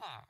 God ah.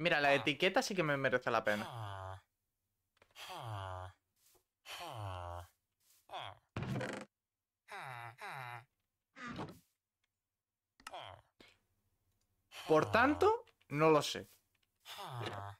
Mira, la etiqueta sí que me merece la pena. Por tanto, no lo sé. Ah.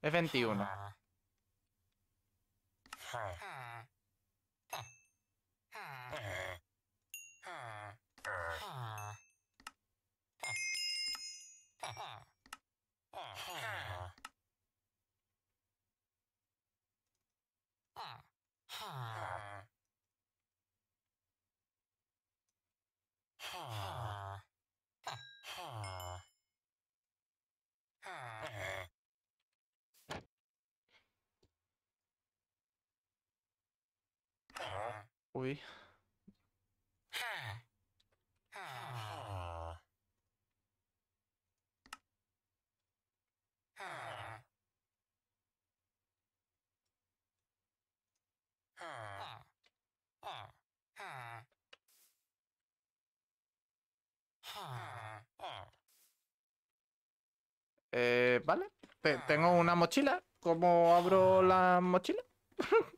Es 21. Uy. Eh, vale, tengo una mochila. ¿Cómo abro la mochila?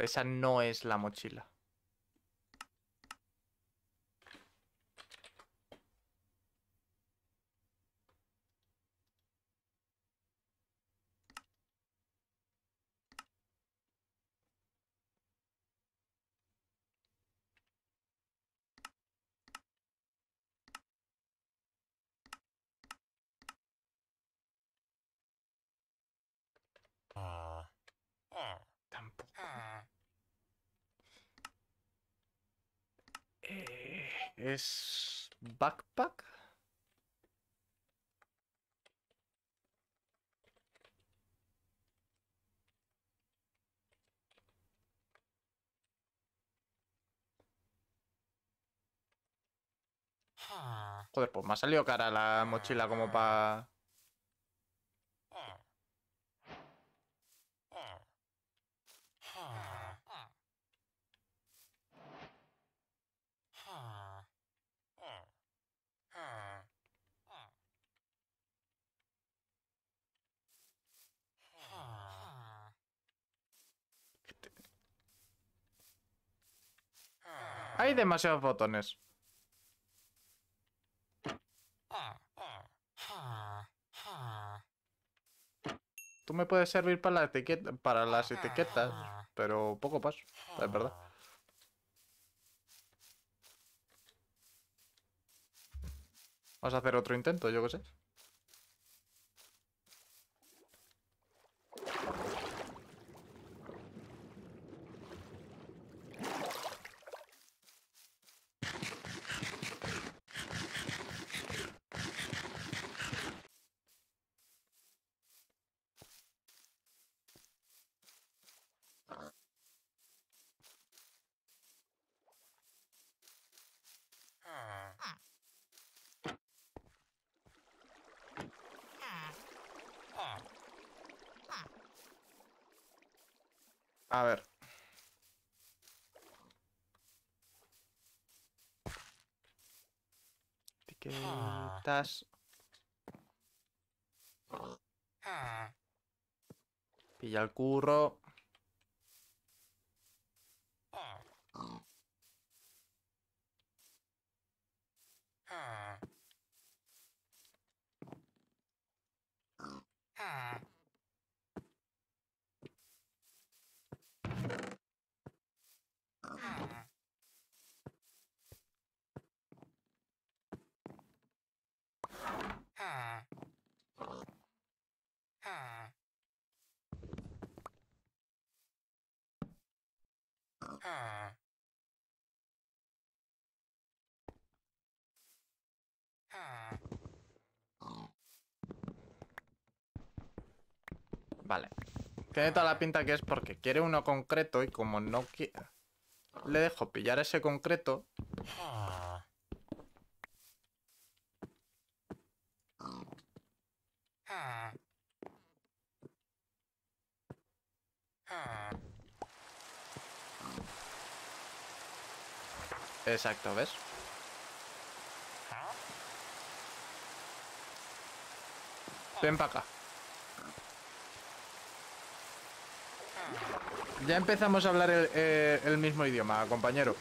esa no es la mochila. Ah. ah. es backpack. Ah. Joder, pues me ha salido cara la mochila como para... Hay demasiados botones. Tú me puedes servir para, las etiquetas, pero poco paso, es verdad. Vamos a hacer otro intento, yo que sé. A ver. Etiquetas. Ah. Pilla el curro. Ah. Ah. Vale. Tiene toda la pinta que es porque quiere uno concreto y como no quiere... Le dejo pillar ese concreto. Ah. Exacto, ¿ves? Ven para acá. Ya empezamos a hablar el, eh, mismo idioma, compañero.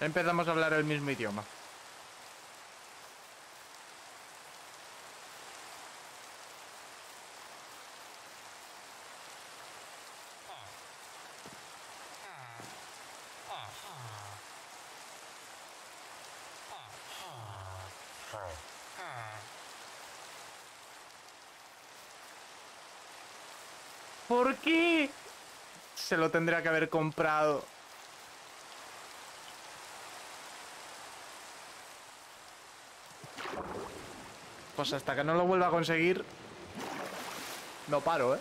Ya Empezamos a hablar el mismo idioma. ¿Por qué? Se lo tendría que haber comprado. Pues hasta que no lo vuelva a conseguir... No paro, ¿eh?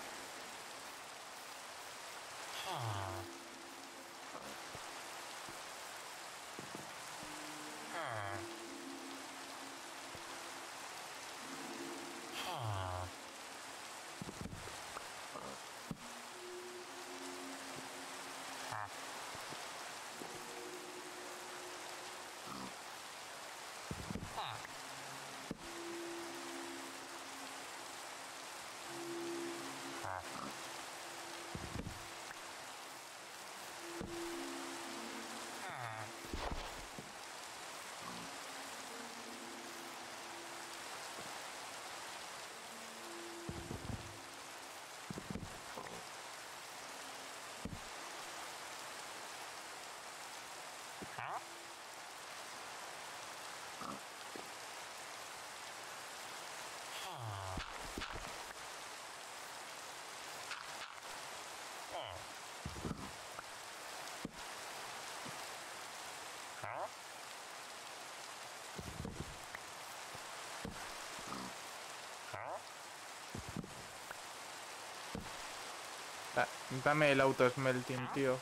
dame el auto smelting, tío.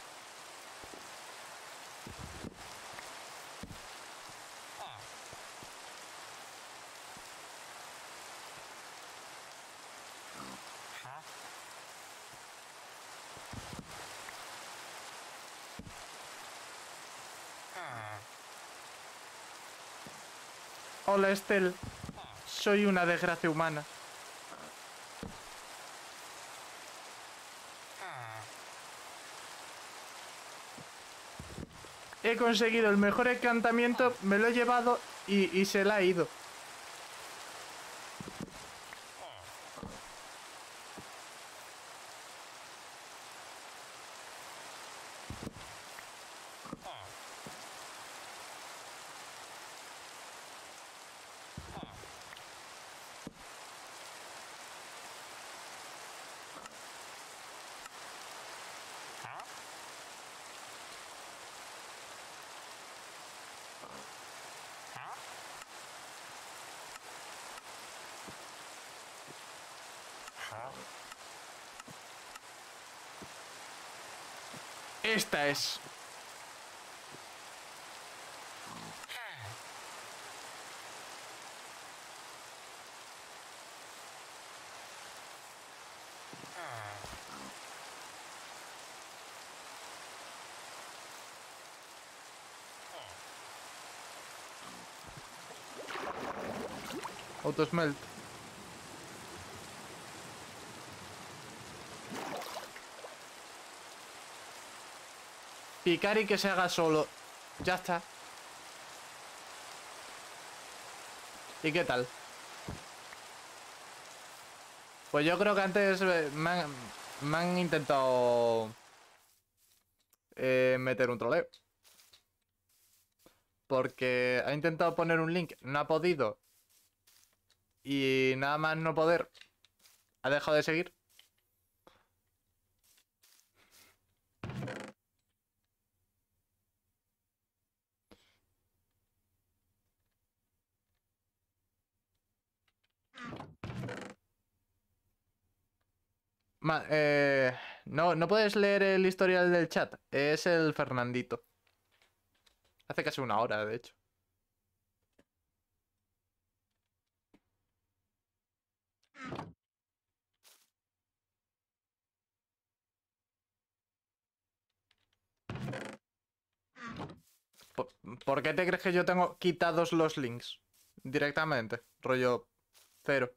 Hola Estel, soy una desgracia humana. he conseguido el mejor encantamiento, me lo he llevado y, y se la ha ido. Esta es. smelt Picar y que se haga solo. Ya está. ¿Y qué tal? Pues yo creo que antes eh, me han, intentado eh, meter un troleo. Porque ha intentado poner un link, no ha podido. Y nada más no poder. Ha dejado de seguir. Eh, no, no puedes leer el historial del chat. Es el Fernandito. Hace casi una hora, de hecho. ¿Por qué te crees que yo tengo quitados los links? Directamente, rollo cero.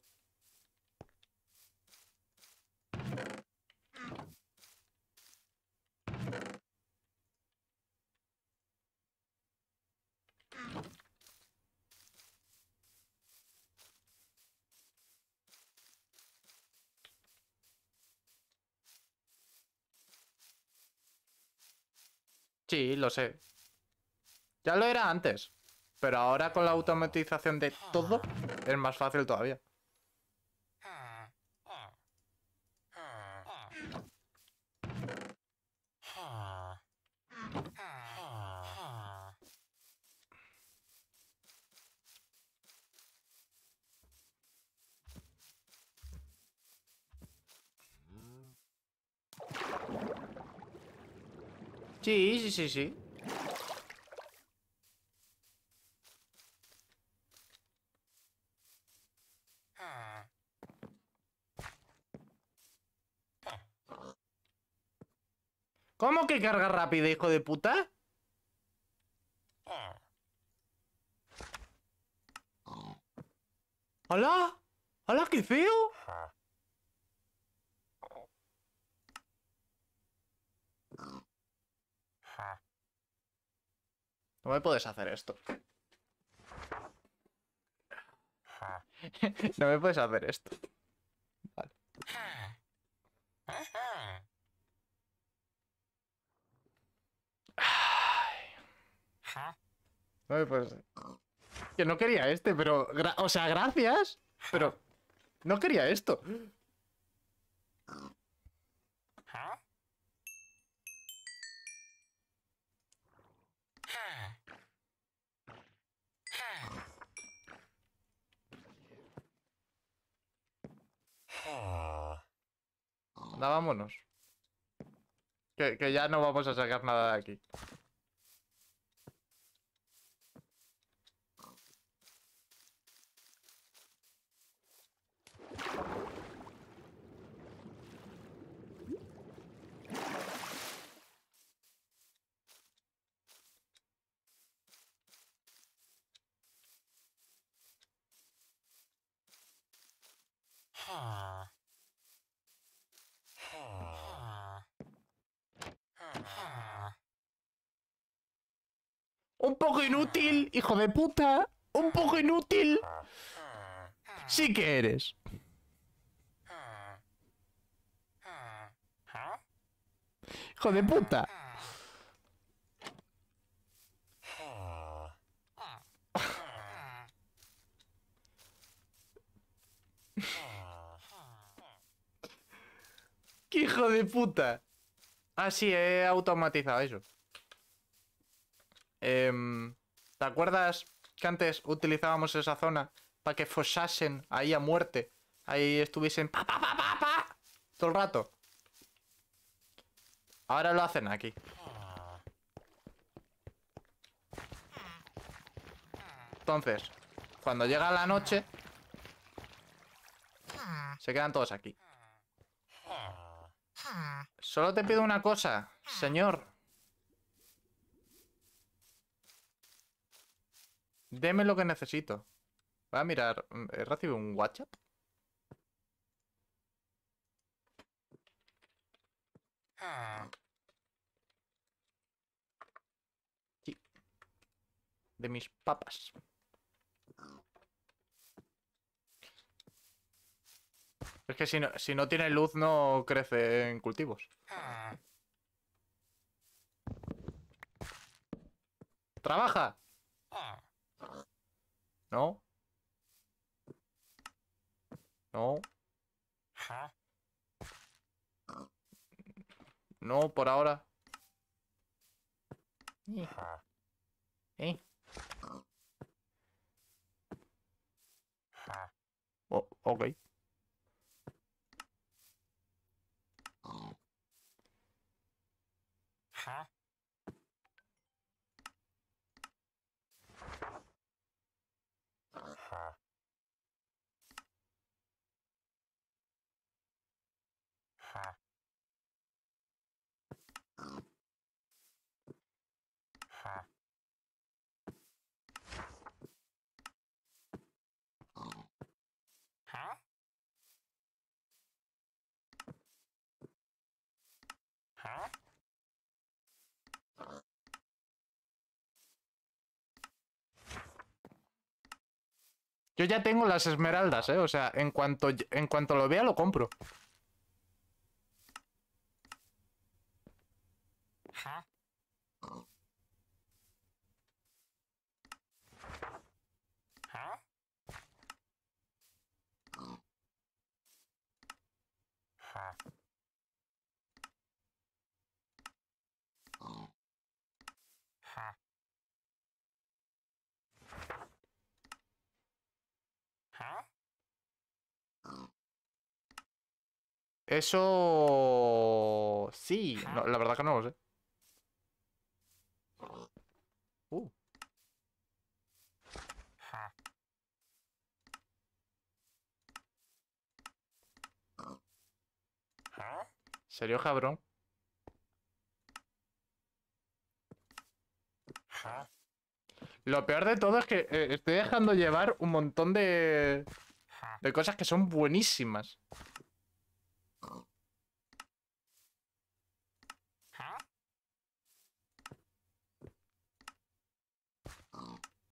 Sí, lo sé. Ya lo era antes. Pero ahora con la automatización de todo es más fácil todavía. Sí, sí, sí, sí. ¿Cómo que carga rápido, hijo de puta? ¡Hola! ¡Hola, qué feo! No me puedes hacer esto. no me puedes hacer esto. Vale. No me puedes... Que no quería este, pero... O sea, gracias, pero... No quería esto. ¿Ah? Anda, ah. vámonos. Que, que ya no vamos a sacar nada de aquí. Ah. poco inútil, hijo de puta. Un poco inútil. Sí que eres. Hijo de puta. ¡Qué hijo de puta! Ah, he automatizado eso. Em, ¿Te acuerdas que antes utilizábamos esa zona para que fosasen ahí a muerte? Ahí estuviesen pa, pa, pa, todo el rato. Ahora lo hacen aquí. Entonces, cuando llega la noche, se quedan todos aquí. Solo te pido una cosa, señor. Deme lo que necesito. Voy a mirar. Mm, ¿He eh, recibido un WhatsApp? Ah. Sí. De mis papas. Es que si no, si no tiene luz no crece en cultivos. Ah. ¡Trabaja! No. No. No, por ahora. ¿Eh? Oh, ok. Yo ya tengo las esmeraldas, ¿eh? O sea, en cuanto, en cuanto lo vea, lo compro. Eso... Sí, la verdad que no lo sé. Uh. ¿Serio cabrón? Lo peor de todo es que eh, estoy dejando llevar un montón de... De cosas que son buenísimas.